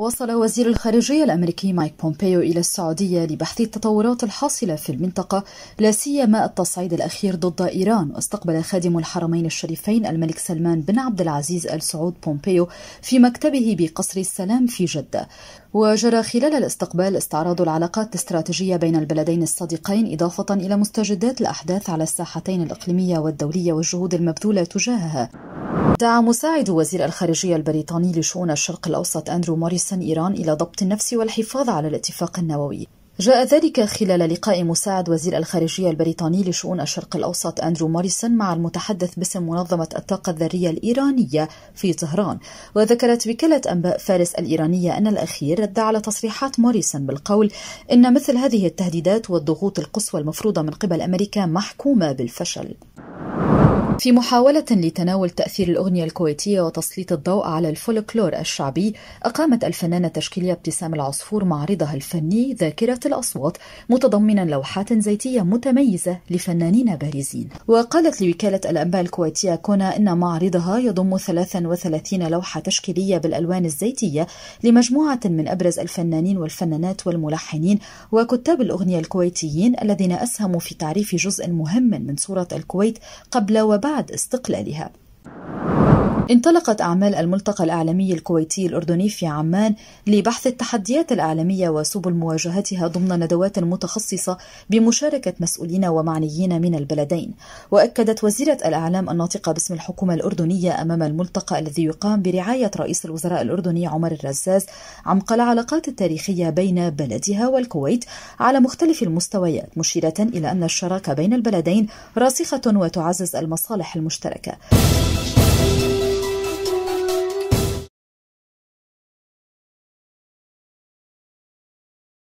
وصل وزير الخارجية الأمريكي مايك بومبيو إلى السعودية لبحث التطورات الحاصلة في المنطقة لا سيما التصعيد الأخير ضد إيران واستقبل خادم الحرمين الشريفين الملك سلمان بن عبد العزيز آل سعود بومبيو في مكتبه بقصر السلام في جدة وجرى خلال الاستقبال استعراض العلاقات الاستراتيجية بين البلدين الصديقين إضافة إلى مستجدات الأحداث على الساحتين الإقليمية والدولية والجهود المبذولة تجاهها دعا مساعد وزير الخارجية البريطاني لشؤون الشرق الأوسط أندرو موريسون إيران إلى ضبط النفس والحفاظ على الاتفاق النووي جاء ذلك خلال لقاء مساعد وزير الخارجية البريطاني لشؤون الشرق الأوسط أندرو موريسون مع المتحدث باسم منظمة الطاقة الذرية الإيرانية في طهران وذكرت وكالة أنباء فارس الإيرانية أن الأخير رد على تصريحات موريسون بالقول إن مثل هذه التهديدات والضغوط القصوى المفروضة من قبل أمريكا محكومة بالفشل في محاولة لتناول تأثير الأغنية الكويتية وتسليط الضوء على الفولكلور الشعبي أقامت الفنانة التشكيلية ابتسام العصفور معرضها الفني ذاكرة الأصوات متضمنا لوحات زيتية متميزة لفنانين بارزين وقالت لوكالة الأنباء الكويتية كونا إن معرضها يضم 33 لوحة تشكيلية بالألوان الزيتية لمجموعة من أبرز الفنانين والفنانات والملحنين وكتاب الأغنية الكويتيين الذين أسهموا في تعريف جزء مهم من صورة الكويت قبل وبعد بعد استقلالها انطلقت أعمال الملتقى الأعلامي الكويتي الأردني في عمان لبحث التحديات الأعلامية وسبل مواجهتها ضمن ندوات متخصصة بمشاركة مسؤولين ومعنيين من البلدين وأكدت وزيرة الأعلام الناطقة باسم الحكومة الأردنية أمام الملتقى الذي يقام برعاية رئيس الوزراء الأردني عمر الرزاز عمق العلاقات التاريخية بين بلدها والكويت على مختلف المستويات مشيرة إلى أن الشراكة بين البلدين راسخة وتعزز المصالح المشتركة